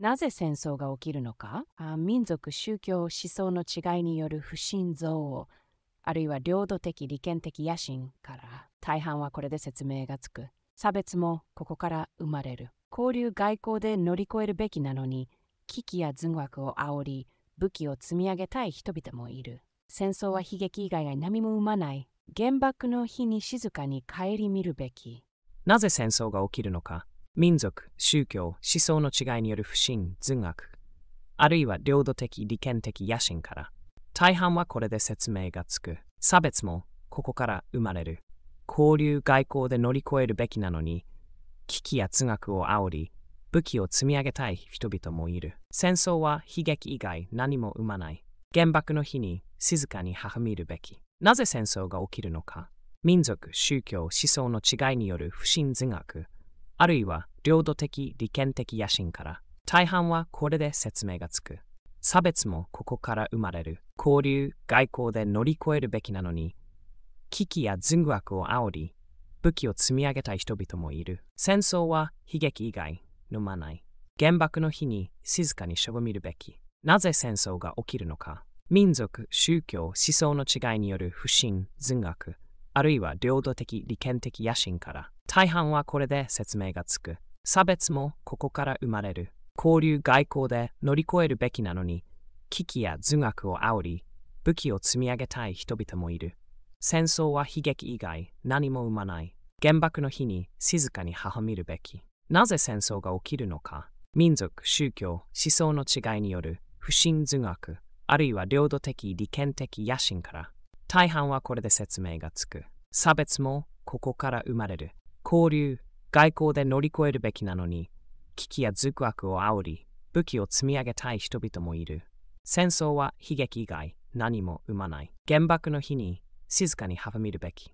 なぜ戦争が起きるのか民族宗教思想の違いによる不信憎悪あるいは領土的利権的野心から大半はこれで説明がつく差別もここから生まれる交流外交で乗り越えるべきなのに危機や図学を煽り武器を積み上げたい人々もいる戦争は悲劇以外が何も生まない原爆の日に静かに顧みるべきなぜ戦争が起きるのか民族、宗教、思想の違いによる不信、図学、あるいは領土的、利権的野心から、大半はこれで説明がつく。差別もここから生まれる。交流外交で乗り越えるべきなのに、危機や通学を煽り、武器を積み上げたい人々もいる。戦争は悲劇以外何も生まない。原爆の日に静かに母見るべき。なぜ戦争が起きるのか。民族、宗教、思想の違いによる不信図学。あるいは領土的利権的野心から大半はこれで説明がつく差別もここから生まれる交流外交で乗り越えるべきなのに危機や人悪を煽り武器を積み上げたい人々もいる戦争は悲劇以外飲まない原爆の日に静かにしょぼみるべきなぜ戦争が起きるのか民族宗教思想の違いによる不信人悪あるいは領土的利権的野心から、大半はこれで説明がつく。差別もここから生まれる。交流外交で乗り越えるべきなのに、危機や図学を煽り、武器を積み上げたい人々もいる。戦争は悲劇以外何も生まない。原爆の日に静かに母見るべき。なぜ戦争が起きるのか。民族、宗教、思想の違いによる不信図学、あるいは領土的利権的野心から大半はこれで説明がつく。差別もここから生まれる。交流、外交で乗り越えるべきなのに、危機やズクワクを煽り、武器を積み上げたい人々もいる。戦争は悲劇以外何も生まない。原爆の日に静かにはみるべき。